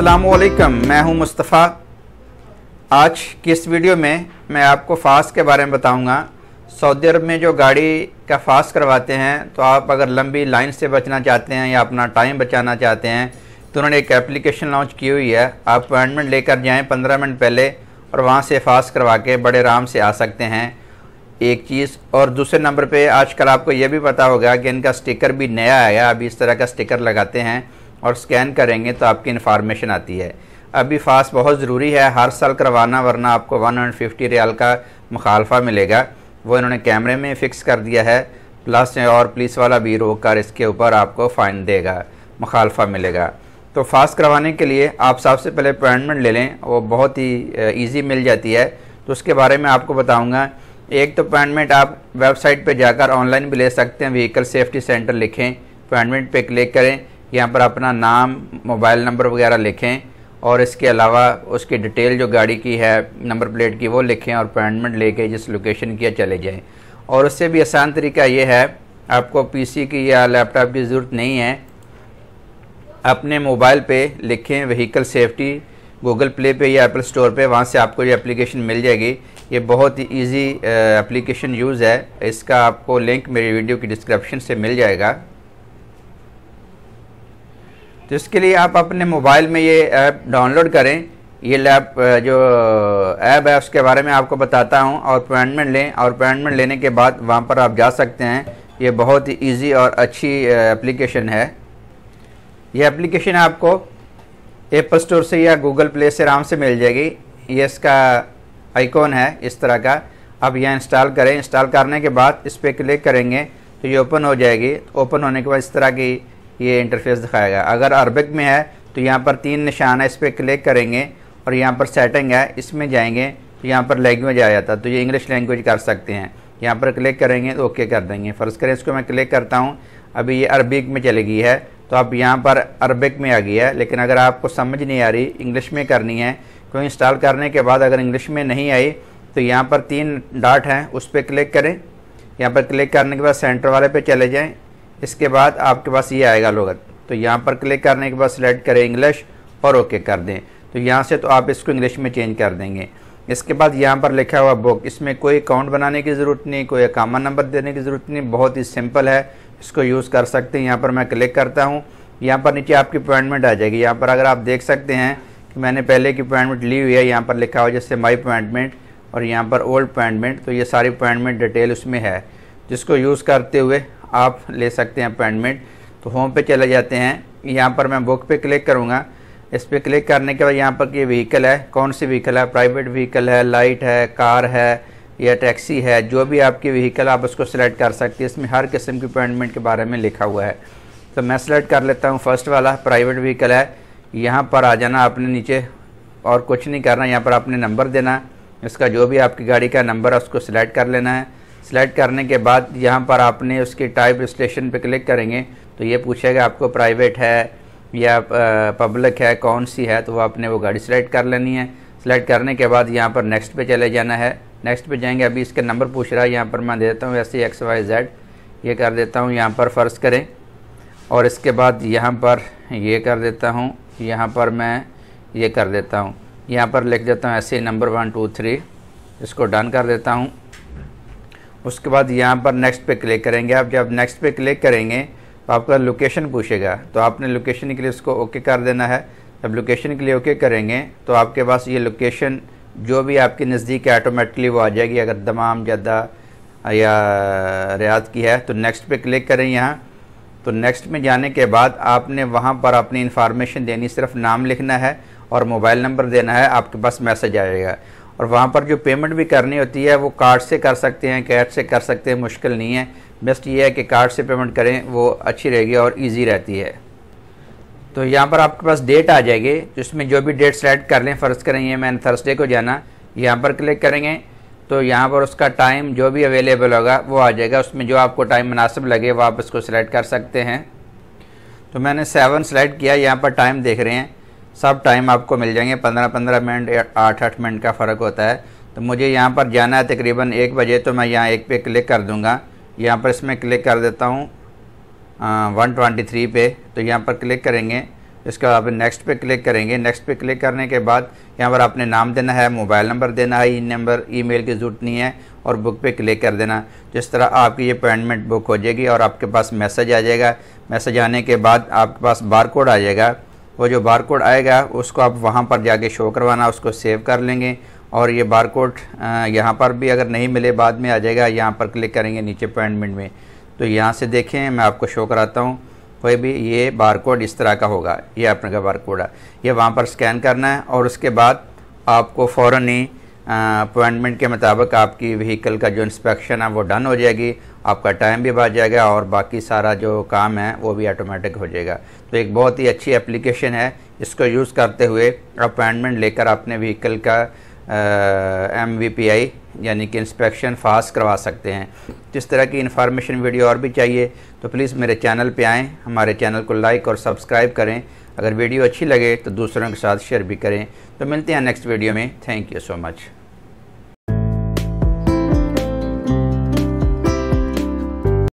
अल्लाम मैं हूं मुस्तफ़ा आज की इस वीडियो में मैं आपको फ़ास्ट के बारे में बताऊंगा सऊदी अरब में जो गाड़ी का फास्ट करवाते हैं तो आप अगर लंबी लाइन से बचना चाहते हैं या अपना टाइम बचाना चाहते हैं तो उन्होंने एक एप्लीकेशन लॉन्च की हुई है आप अपॉइंटमेंट लेकर जाएँ पंद्रह मिनट पहले और वहाँ से फास्ट करवा के बड़े आराम से आ सकते हैं एक चीज़ और दूसरे नंबर पर आजकल आपको यह भी पता होगा कि इनका स्टिकर भी नया आया अभी इस तरह का स्टिकर लगाते हैं और स्कैन करेंगे तो आपकी इन्फॉर्मेशन आती है अभी फास्ट बहुत ज़रूरी है हर साल करवाना वरना आपको वन हंड्रेड फिफ्टी रियाल का मुखालफा मिलेगा वो इन्होंने कैमरे में फ़िक्स कर दिया है प्लस और पुलिस वाला भी रोक कर इसके ऊपर आपको फ़ाइन देगा मुखालफा मिलेगा तो फास्ट करवाने के लिए आप सबसे पहले अपॉइंटमेंट ले लें वो बहुत ही ईजी मिल जाती है तो उसके बारे में आपको बताऊँगा एक तो अपॉइंटमेंट आप वेबसाइट पर जाकर ऑनलाइन भी ले सकते हैं व्हीकल सेफ्टी सेंटर लिखें अपॉइंटमेंट पर क्लिक करें यहाँ पर अपना नाम मोबाइल नंबर वगैरह लिखें और इसके अलावा उसकी डिटेल जो गाड़ी की है नंबर प्लेट की वो लिखें और अपॉइंटमेंट लेके जिस लोकेशन की चले जाएं और उससे भी आसान तरीका ये है आपको पीसी की या लैपटॉप की ज़रूरत नहीं है अपने मोबाइल पे लिखें व्हीकल सेफ्टी गूगल प्ले पे या एप्पल स्टोर पे वहाँ से आपको ये एप्लीकेशन मिल जाएगी ये बहुत ही ईजी एप्लीकेशन यूज़ है इसका आपको लिंक मेरी वीडियो की डिस्क्रिप्शन से मिल जाएगा तो इसके लिए आप अपने मोबाइल में ये ऐप डाउनलोड करें ये लैब जो ऐप है उसके बारे में आपको बताता हूँ और अपॉइंटमेंट लें और अपॉइंटमेंट लेने के बाद वहाँ पर आप जा सकते हैं ये बहुत ही ईजी और अच्छी एप्लीकेशन है ये एप्लीकेशन आपको एप्पल स्टोर से या गूगल प्ले से आराम से मिल जाएगी ये इसका आइकॉन है इस तरह का आप यह इंस्टॉल करें इंस्टॉल करने के बाद इस पर क्लिक करेंगे तो ये ओपन हो जाएगी ओपन होने के बाद इस तरह की ये इंटरफेस दिखाएगा अगर अरबिक में है तो यहाँ पर तीन निशान है इस पर क्लिक करेंगे और यहाँ पर सेटिंग है इसमें जाएंगे तो यहाँ पर लैंग्वेज आ जाता है तो ये इंग्लिश लैंग्वेज कर सकते हैं यहाँ पर क्लिक करेंगे तो ओके कर देंगे फ़र्ज़ करें इसको मैं क्लिक करता हूँ अभी ये अरबिक में चली गई है तो अब यहाँ पर अरबिक में आ गई है लेकिन अगर आपको समझ नहीं आ रही इंग्लिश में करनी है क्योंकि इंस्टॉल करने के बाद अगर इंग्लिश में नहीं आई तो यहाँ पर तीन डाट हैं उस पर क्लिक करें यहाँ पर क्लिक करने के बाद सेंटर वाले पे चले जाएं इसके बाद आपके पास ये आएगा लोगत तो यहाँ पर क्लिक करने के बाद सिलेक्ट करें इंग्लिश और ओके कर दें तो यहाँ से तो आप इसको इंग्लिश में चेंज कर देंगे इसके बाद यहाँ पर लिखा हुआ बुक इसमें कोई अकाउंट बनाने की ज़रूरत नहीं कोई अकामा नंबर देने की ज़रूरत नहीं बहुत ही सिंपल है इसको यूज़ कर सकते हैं यहाँ पर मैं क्लिक करता हूँ यहाँ पर नीचे आपकी अपॉइंटमेंट आ जाएगी यहाँ पर अगर आप देख सकते हैं कि मैंने पहले की अपॉइंटमेंट ली हुई है यहाँ पर लिखा हुआ जैसे माई अपॉइंटमेंट और यहाँ पर ओल्ड अपॉइंटमेंट तो ये सारी अपॉइंटमेंट डिटेल उसमें है जिसको यूज़ करते हुए आप ले सकते हैं अपॉइंटमेंट तो होम पे चले जाते हैं यहाँ पर मैं बुक पे क्लिक करूँगा इस पर क्लिक करने के बाद यहाँ पर ये व्हीकल है कौन सी व्हीकल है प्राइवेट व्हीकल है लाइट है कार है या टैक्सी है जो भी आपकी व्हीकल आप उसको सिलेक्ट कर सकते हैं इसमें हर किस्म की अपॉइंटमेंट के बारे में लिखा हुआ है तो मैं सिलेक्ट कर लेता हूँ फर्स्ट वाला प्राइवेट व्हीकल है यहाँ पर आ जाना आपने नीचे और कुछ नहीं करना यहाँ पर आपने नंबर देना इसका जो भी आपकी गाड़ी का नंबर है उसको सिलेक्ट कर लेना है सेलेक्ट करने के बाद यहाँ पर आपने उसकी टाइप स्टेशन पे क्लिक करेंगे तो ये पूछेगा आपको प्राइवेट है या पब्लिक है कौन सी है तो वो आपने वो गाड़ी सेलेक्ट कर लेनी है सेलेक्ट करने के बाद यहाँ पर नेक्स्ट पे चले जाना है नेक्स्ट पे जाएंगे अभी इसका नंबर पूछ रहा है यहाँ पर मैं दे देता हूँ वैसे एक्स वाई जेड ये कर देता हूँ यहाँ पर फ़र्ज करें और इसके बाद यहाँ पर ये कर देता हूँ यहाँ पर मैं ये कर देता हूँ यहाँ पर लिख देता हूँ ऐसे नंबर वन टू थ्री इसको डन कर देता हूँ उसके बाद यहाँ पर नेक्स्ट पे क्लिक करेंगे आप जब नेक्स्ट पे क्लिक करेंगे तो आपका लोकेशन पूछेगा तो आपने लोकेशन के लिए उसको ओके कर देना है जब लोकेशन के लिए ओके करेंगे तो आपके पास ये लोकेशन जो भी आपके नज़दीक है ऑटोमेटिकली वो आ जाएगी अगर दमाम जदा या रियाद की है तो नेक्स्ट पे क्लिक करें यहाँ तो नेक्स्ट में जाने के बाद आपने वहाँ पर अपनी इन्फॉर्मेशन देनी सिर्फ नाम लिखना है और मोबाइल नंबर देना है आपके पास मैसेज आएगा और वहाँ पर जो पेमेंट भी करनी होती है वो कार्ड से कर सकते हैं कैश से कर सकते हैं मुश्किल नहीं है बेस्ट ये है कि कार्ड से पेमेंट करें वो अच्छी रहेगी और इजी रहती है तो यहाँ पर आपके पास डेट आ जाएगी जिसमें जो भी डेट सेलेक्ट कर लें फ़र्ज़ करें ये मैंने थर्सडे को जाना यहाँ पर क्लिक करेंगे तो यहाँ पर उसका टाइम जो भी अवेलेबल होगा वो आ जाएगा उसमें जो आपको टाइम मुनासिब लगे वो आप इसको सिलेक्ट कर सकते हैं तो मैंने सेवन सेलेक्ट किया यहाँ पर टाइम देख रहे हैं सब टाइम आपको मिल जाएंगे पंद्रह पंद्रह मिनट आठ आठ मिनट का फ़र्क होता है तो मुझे यहाँ पर जाना है तकरीबन एक बजे तो मैं यहाँ एक पे क्लिक कर दूँगा यहाँ पर इसमें क्लिक कर देता हूँ वन ट्वेंटी थ्री पे तो यहाँ पर क्लिक करेंगे इसके बाद नेक्स्ट पे क्लिक करेंगे नेक्स्ट पे क्लिक करने के बाद यहाँ पर आपने नाम देना है मोबाइल नंबर देना है ई नंबर मेल की जरूरत नहीं है और बुक पे क्लिक कर देना जिस तरह आपकी ये अपॉइंटमेंट बुक हो जाएगी और आपके पास मैसेज आ जाएगा मैसेज आने के बाद आपके पास बार कोड आ जाएगा वो जो बार कोड आएगा उसको आप वहाँ पर जाके शो करवाना उसको सेव कर लेंगे और ये बार कोड यहाँ पर भी अगर नहीं मिले बाद में आ जाएगा यहाँ पर क्लिक करेंगे नीचे अपॉइंटमेंट में तो यहाँ से देखें मैं आपको शो कराता हूँ कोई भी ये बार कोड इस तरह का होगा ये आपने का बार कोड है ये वहाँ पर स्कैन करना है और उसके बाद आपको फ़ौर ही अपॉइंटमेंट के मुताबिक आपकी व्हीकल का जो इंस्पेक्शन है वो डन हो जाएगी आपका टाइम भी बच जाएगा और बाकी सारा जो काम है वो भी ऑटोमेटिक हो जाएगा तो एक बहुत ही अच्छी एप्लीकेशन है इसको यूज़ करते हुए अपॉइंटमेंट लेकर अपने व्हीकल का एम वी पी आई यानी कि इंस्पेक्शन फास्ट करवा सकते हैं जिस तरह की इंफॉर्मेशन वीडियो और भी चाहिए तो प्लीज़ मेरे चैनल पे आएँ हमारे चैनल को लाइक और सब्सक्राइब करें अगर वीडियो अच्छी लगे तो दूसरों के साथ शेयर भी करें तो मिलते हैं नेक्स्ट वीडियो में थैंक यू सो मच